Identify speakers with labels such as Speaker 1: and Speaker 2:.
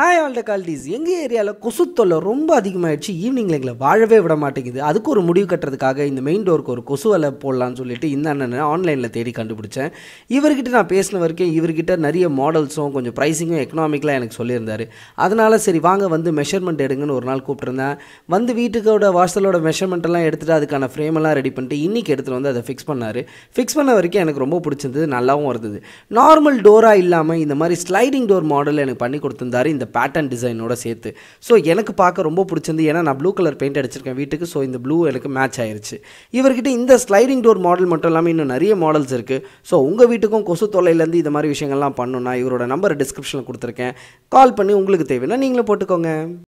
Speaker 1: hi all the கால்டிஸ் எங்கள் ஏரியாவில் கொசு தொல்லை ரொம்ப அதிகமாகிடுச்சு ஈவினிங்கில் எங்களை வாழவே விட மாட்டேங்குது அதுக்கு ஒரு முடிவு கட்டுறதுக்காக இந்த மெயின் டோருக்கு ஒரு கொசு வலை போடலான்னு சொல்லிட்டு இந்த அண்ணனை ஆன்லைனில் தேடி கண்டுபிடிச்சேன் இவர்கிட்ட நான் பேசின வரைக்கும் இவர்கிட்ட நிறைய மாடல்ஸும் கொஞ்சம் ப்ரைஸிங்கும் எக்கனாமிக்கலாக எனக்கு சொல்லியிருந்தார் அதனால் சரி வாங்க வந்து மெஷர்மெண்ட் எடுங்கன்னு ஒரு நாள் கூப்பிட்டுருந்தேன் வந்து வீட்டுக்கோட வாசலோட மெஷர்மெண்ட்டெல்லாம் எடுத்துகிட்டு அதுக்கான ஃப்ரேமெல்லாம் ரெடி பண்ணிட்டு இன்றைக்கி எடுத்துகிட்டு வந்து அதை ஃபிக்ஸ் பண்ணார் ஃபிக்ஸ் பண்ண வரைக்கும் எனக்கு ரொம்ப பிடிச்சிருந்தது நல்லாவும் இருந்தது நார்மல் டோராக இல்லாமல் இந்த மாதிரி ஸ்லைடிங் டோர் மாடல் எனக்கு பண்ணி கொடுத்துருந்தாரு இந்த பேட்டர்ன் டிசைனோட சேர்த்து ஸோ எனக்கு பார்க்க ரொம்ப பிடிச்சிருந்து ஏன்னா நான் ப்ளூ கலர் பெயிண்ட் அடிச்சிருக்கேன் வீட்டுக்கு ஸோ இந்த ப்ளூ எனக்கு மேட்ச் ஆயிருச்சு இவர்கிட்ட இந்த ஸ்லைடிங் டோர் மாடல் மட்டும் இல்லாமல் இன்னும் நிறைய மாடல்ஸ் இருக்குது ஸோ உங்கள் வீட்டுக்கும் கொசு தொலைலேருந்து இந்த மாதிரி விஷயங்கள்லாம் பண்ணணும்னா இவரோட நம்பர் டிஸ்கிரிப்ஷனில் கொடுத்துருக்கேன் கால் பண்ணி உங்களுக்கு தேவைன்னா நீங்களும் போட்டுக்கோங்க